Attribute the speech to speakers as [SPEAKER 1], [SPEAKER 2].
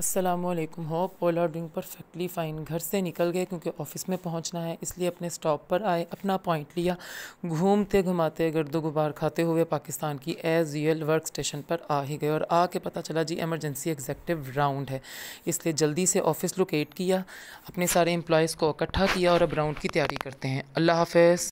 [SPEAKER 1] Aslam hope all are doing perfectly fine घर से निकल गए क्योंकि ऑफिस में पहुंचना है इसलिए अपने स्टॉप पर आए अपना पॉइंट लिया घूमते घुमाते गर्द गुबार खाते हुए पाकिस्तान की एज यूएल वर्क स्टेशन पर आ ही गए और आके पता चला जी एमरजेंसी एग्जेक्टिव राउंड है इसलिए जल्दी से ऑफिस लोकेट किया अपने सारे एम्प्लॉयज़ को इकट्ठा किया और अब राउंड की तैयारी करते हैं अल्लाह हाफ